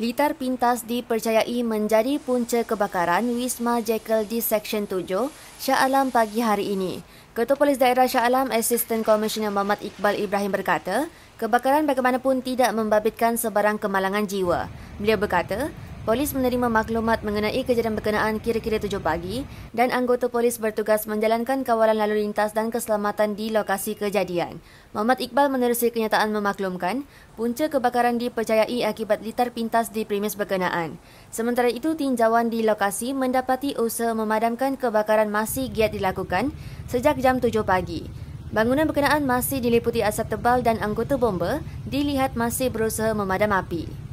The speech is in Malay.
Litar pintas dipercayai menjadi punca kebakaran Wisma Jekyll di Seksyen 7, Shah Alam pagi hari ini. Ketua Polis Daerah Shah Alam, Assistant Commissioner Muhammad Iqbal Ibrahim berkata, kebakaran bagaimanapun tidak membabitkan sebarang kemalangan jiwa. Beliau berkata, Polis menerima maklumat mengenai kejadian berkenaan kira-kira 7 pagi dan anggota polis bertugas menjalankan kawalan lalu lintas dan keselamatan di lokasi kejadian. Muhammad Iqbal menerusi kenyataan memaklumkan punca kebakaran dipercayai akibat litar pintas di premis berkenaan. Sementara itu, tinjauan di lokasi mendapati usaha memadamkan kebakaran masih giat dilakukan sejak jam 7 pagi. Bangunan berkenaan masih diliputi asap tebal dan anggota bomba dilihat masih berusaha memadam api.